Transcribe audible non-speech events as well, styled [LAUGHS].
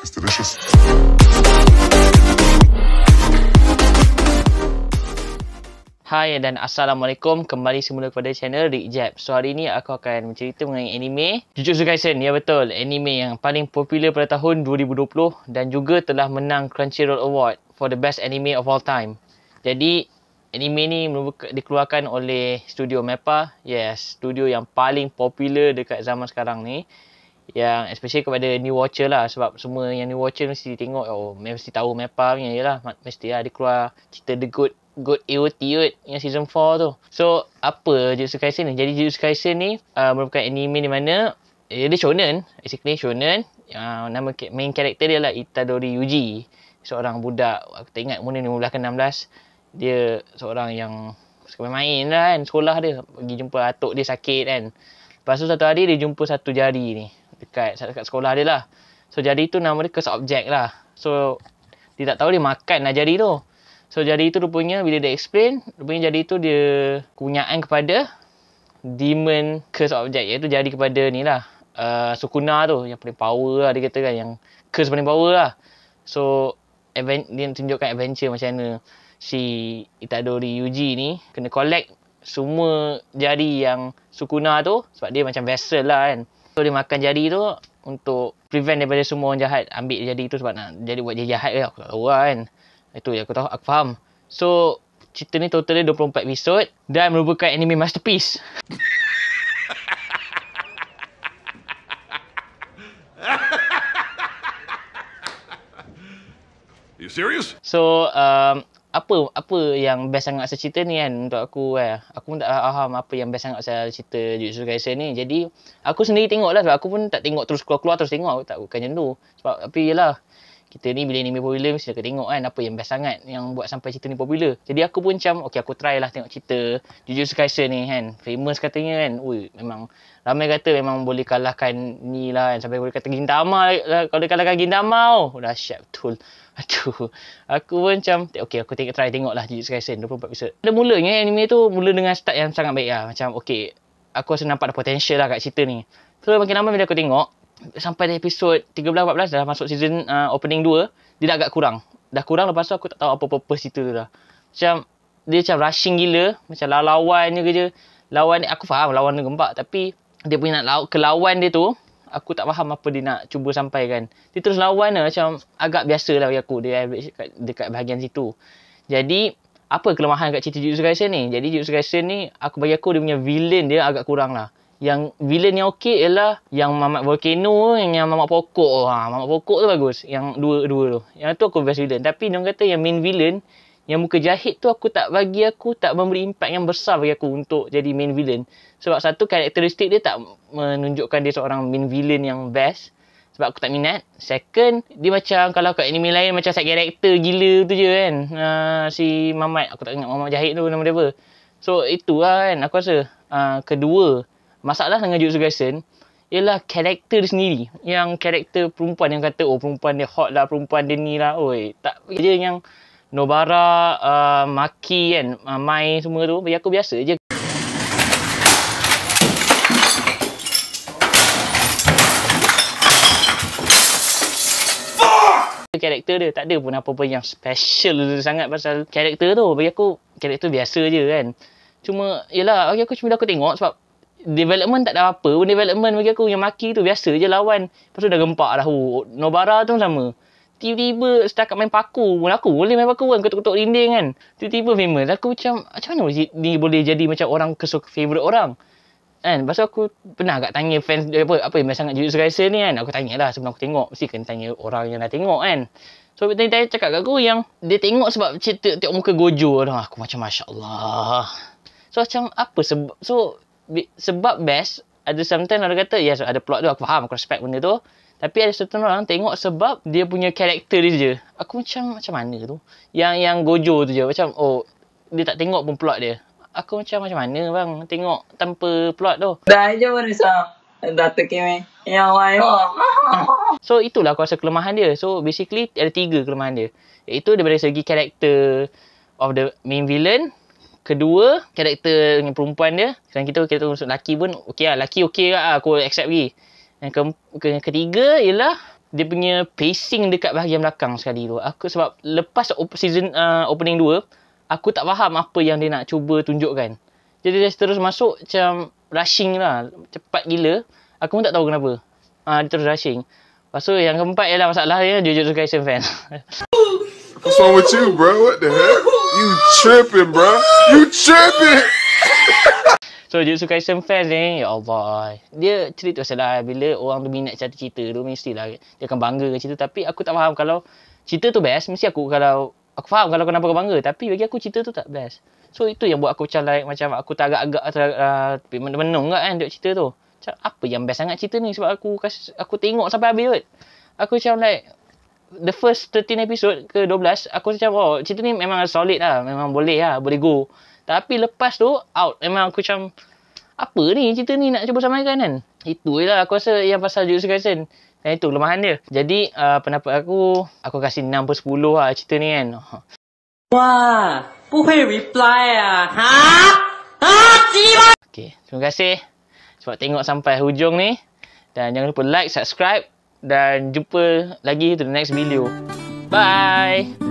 It's delicious. Hai dan Assalamualaikum Kembali semula kepada channel Rick Jab So hari ni aku akan mencerita mengenai anime Jujutsu Kaisen Ya betul Anime yang paling popular pada tahun 2020 Dan juga telah menang Crunchyroll Award For the best anime of all time Jadi Anime ni dikeluarkan oleh studio MAPPA Yes Studio yang paling popular dekat zaman sekarang ni yang especially kepada new watcher lah sebab semua yang new watcher mesti tengok oh mesti tahu mepa punya jelah mesti lah dia keluar cerita the good good AOT kot yang season 4 tu so apa Jujutsu Kaisen ni jadi Jujutsu Kaisen ni uh, merupakan anime di mana eh, dia shonen basically shonen uh, nama main character dia lah Itadori Yuji seorang budak aku tak ingat mungkin 15 ke 16 dia seorang yang suka main lah kan sekolah dia pergi jumpa atuk dia sakit kan Lepas tu satu hari dia jumpa satu jari ni dekat dekat sekolah dia lah. So jadi tu nama dia curse object lah. So dia tak tahu dia makan lah jadi tu. So jadi tu rupanya bila dia explain, rupanya jadi tu dia kunyaan kepada demon curse object iaitu jadi kepada ni lah. Uh, Sukuna tu yang paling power lah dia kata kan yang curse paling power lah. So event, dia tunjukkan adventure macam mana si Itadori Yuji ni kena collect semua jari yang Sukuna tu sebab dia macam vessel lah kan kau boleh makan jari tu untuk prevent daripada semua orang jahat ambil jari tu sebab nak jadi buat dia jahat ke aku tahu lah kan. Itu yang aku tahu aku faham. So cerita ni total dia 24 episod dan merupakan anime masterpiece. [LAUGHS] You serious? So, um, apa apa yang best sangat pasal cerita ni kan untuk aku eh. Aku pun tak faham apa yang best sangat saya cerita Jujutsu Kaisen ni. Jadi aku sendiri tengoklah sebab aku pun tak tengok terus keluar-keluar terus tengok aku tak bukan jenuh. Sebab tapi yalah kita ni bila anime popular mesti kita tengok kan apa yang best sangat yang buat sampai cerita ni popular. Jadi aku pun macam okey aku try lah tengok cerita Jujutsu Kaisen ni kan. Famous katanya kan. Ui memang ramai kata memang boleh kalahkan ni lah kan. Sampai boleh kata Gintama lah. Kalau dia kalahkan Gintama oh. Dah syak betul. [LAUGHS] Aduh. Aku pun macam okey aku tengok try tengok lah Jujutsu Kaisen 24 episode. Dan mulanya anime tu mula dengan start yang sangat baik lah. Macam okey aku rasa nampak ada potential lah kat cerita ni. So makin lama bila aku tengok sampai dah episod 13 14 dah masuk season uh, opening 2 dia dah agak kurang dah kurang lepas tu aku tak tahu apa purpose itu tu dah macam dia macam rushing gila macam lawan dia kerja lawan aku faham lawan dia gempak tapi dia punya nak lawan kelawan dia tu aku tak faham apa dia nak cuba sampaikan dia terus lawan lah macam agak biasa lah bagi aku dia dekat, dekat bahagian situ jadi apa kelemahan kat cerita Jujutsu Kaisen ni jadi Jujutsu Kaisen ni aku bagi aku dia punya villain dia agak kurang lah yang villain yang okey ialah yang mamat volcano yang yang mamat pokok ha mamat pokok tu bagus yang dua-dua tu yang tu aku best villain tapi dia kata yang main villain yang muka jahit tu aku tak bagi aku tak memberi impak yang besar bagi aku untuk jadi main villain sebab satu karakteristik dia tak menunjukkan dia seorang main villain yang best sebab aku tak minat second dia macam kalau kat anime lain macam side character gila tu je kan uh, si mamat aku tak ingat mamat jahit tu nama dia apa so itulah kan aku rasa uh, kedua Masalah dengan Jujutsu Kaisen Ialah karakter sendiri Yang karakter perempuan yang kata Oh perempuan dia hot lah Perempuan dia ni lah Oi. Tak je yang Nobara uh, Maki kan uh, Mai semua tu Bagi aku biasa je karakter dia tak ada pun apa-apa yang special sangat pasal karakter tu bagi aku karakter biasa je kan cuma yelah bagi aku cuma aku tengok sebab development tak ada apa pun development bagi aku yang maki tu biasa je lawan lepas tu dah gempak dah oh, Nobara tu sama tiba-tiba setakat main paku pun aku boleh main paku kan ketuk-ketuk dinding kan tiba-tiba famous aku macam macam mana ni boleh jadi macam orang kesuk favorite orang kan pasal aku pernah agak tanya fans dia eh, apa apa yang sangat jujur serasa ni kan aku tanya lah sebelum aku tengok mesti kena tanya orang yang dah tengok kan so bila tanya cakap kat aku yang dia tengok sebab cerita tengok muka gojo dah aku macam masya-Allah so macam apa sebab so sebab best ada sometimes orang kata yes ada plot tu aku faham aku respect benda tu tapi ada certain orang tengok sebab dia punya karakter dia je aku macam macam mana tu yang yang gojo tu je macam oh dia tak tengok pun plot dia aku macam macam mana bang tengok tanpa plot tu dah je merasa Dato' Kimi Ya lain [LAUGHS] so itulah aku rasa kelemahan dia so basically ada tiga kelemahan dia iaitu daripada segi karakter of the main villain Kedua, karakter dengan perempuan dia. Sekarang kita kita masuk laki pun okey lah. laki okey lah. Aku accept lagi. Yang ke, ke, ketiga ialah dia punya pacing dekat bahagian belakang sekali tu. Aku sebab lepas op, season uh, opening 2, aku tak faham apa yang dia nak cuba tunjukkan. Jadi dia terus masuk macam rushing lah. Cepat gila. Aku pun tak tahu kenapa. Ah uh, dia terus rushing. Lepas tu yang keempat ialah masalah dia Jujutsu Kaisen fan. [LAUGHS] What's wrong with you bro? What the heck? You tripping, bro. You tripping. So Jujutsu Kaisen fans ni, eh? ya Allah. Dia cerita pasal lah, bila orang tu minat cerita cerita tu, mesti lah dia akan bangga dengan cerita. Tapi aku tak faham kalau cerita tu best, mesti aku kalau, aku faham kalau kenapa kau bangga. Tapi bagi aku cerita tu tak best. So itu yang buat aku macam like, macam aku tak agak-agak, ah, ah, tapi uh, menung lah, kan duk cerita tu. Macam apa yang best sangat cerita ni sebab aku aku tengok sampai habis kot. Aku macam like, the first 13 episode ke 12 aku macam oh cerita ni memang solid lah memang boleh lah boleh go tapi lepas tu out memang aku macam apa ni cerita ni nak cuba samaikan kan itu je lah aku rasa yang pasal Jujutsu Kaisen dan itu kelemahan dia jadi uh, pendapat aku aku kasih 6 per 10 lah cerita ni kan [LAUGHS] wah puhe reply ah ha ha jiwa okay, terima kasih sebab tengok sampai hujung ni dan jangan lupa like subscribe dan jumpa lagi to the next video. Bye.